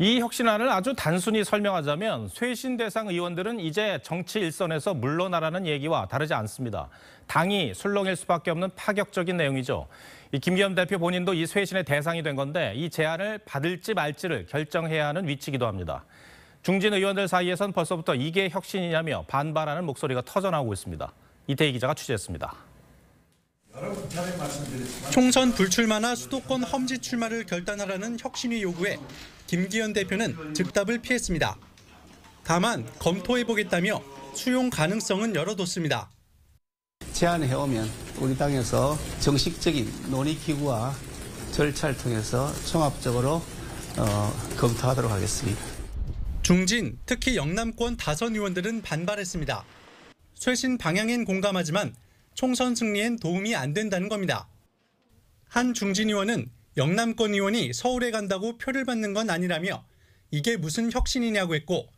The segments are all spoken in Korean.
이 혁신안을 아주 단순히 설명하자면 쇄신 대상 의원들은 이제 정치 일선에서 물러나라는 얘기와 다르지 않습니다. 당이 술렁일 수밖에 없는 파격적인 내용이죠. 이 김기현 대표 본인도 이 쇄신의 대상이 된 건데 이 제안을 받을지 말지를 결정해야 하는 위치이기도 합니다. 중진 의원들 사이에선 벌써부터 이게 혁신이냐며 반발하는 목소리가 터져나오고 있습니다. 이태희 기자가 취재했습니다. 총선 불출마나 수도권 험지 출마를 결단하라는 혁신위 요구에 김기현 대표는 즉답을 피했습니다. 다만 검토해보겠다며 수용 가능성은 열어뒀습니다. 제안해오면 우리 당에서 정식적인 논의기구와 절차를 통해서 종합적으로 어, 검토하도록 하겠습니다. 중진, 특히 영남권 다선 의원들은 반발했습니다. 쇄신 방향엔 공감하지만 총선 승리엔 도움이 안 된다는 겁니다. 한 중진 의원은 영남권 의원이 서울에 간다고 표를 받는 건 아니라며 이게 무슨 혁신이냐고 했고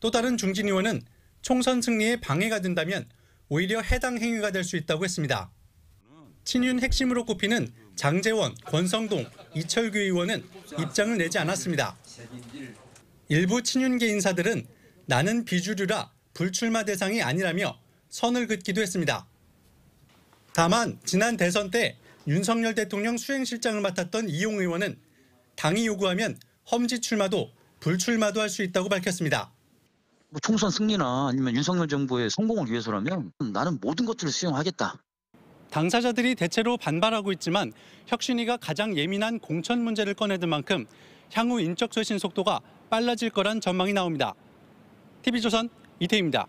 또 다른 중진 의원은 총선 승리에 방해가 된다면 오히려 해당 행위가 될 수 있다고 했습니다. 친윤 핵심으로 꼽히는 장재원, 권성동, 이철규 의원은 입장을 내지 않았습니다. 일부 친윤계 인사들은 나는 비주류라 불출마 대상이 아니라며 선을 긋기도 했습니다. 다만 지난 대선 때 윤석열 대통령 수행실장을 맡았던 이용 의원은 당이 요구하면 험지 출마도 불출마도 할 수 있다고 밝혔습니다. 뭐 총선 승리나 아니면 윤석열 정부의 성공을 위해서라면 나는 모든 것들을 수용하겠다. 당사자들이 대체로 반발하고 있지만 혁신위가 가장 예민한 공천 문제를 꺼내든 만큼 향후 인적 쇄신 속도가 빨라질 거란 전망이 나옵니다. TV조선 이태입니다.